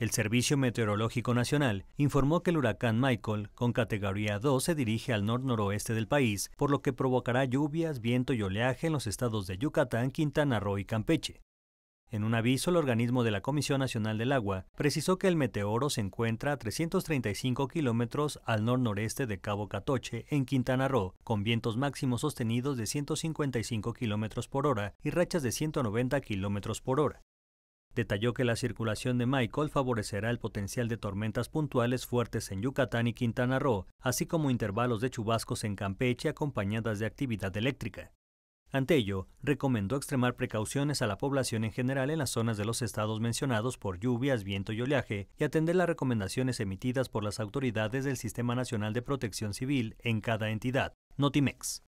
El Servicio Meteorológico Nacional informó que el huracán Michael, con categoría 2, se dirige al nor-noroeste del país, por lo que provocará lluvias, viento y oleaje en los estados de Yucatán, Quintana Roo y Campeche. En un aviso, el organismo de la Comisión Nacional del Agua precisó que el meteoro se encuentra a 335 kilómetros al nor-noreste de Cabo Catoche, en Quintana Roo, con vientos máximos sostenidos de 155 kilómetros por hora y rachas de 190 kilómetros por hora. Detalló que la circulación de Michael favorecerá el potencial de tormentas puntuales fuertes en Yucatán y Quintana Roo, así como intervalos de chubascos en Campeche acompañadas de actividad eléctrica. Ante ello, recomendó extremar precauciones a la población en general en las zonas de los estados mencionados por lluvias, viento y oleaje y atender las recomendaciones emitidas por las autoridades del Sistema Nacional de Protección Civil en cada entidad. Notimex.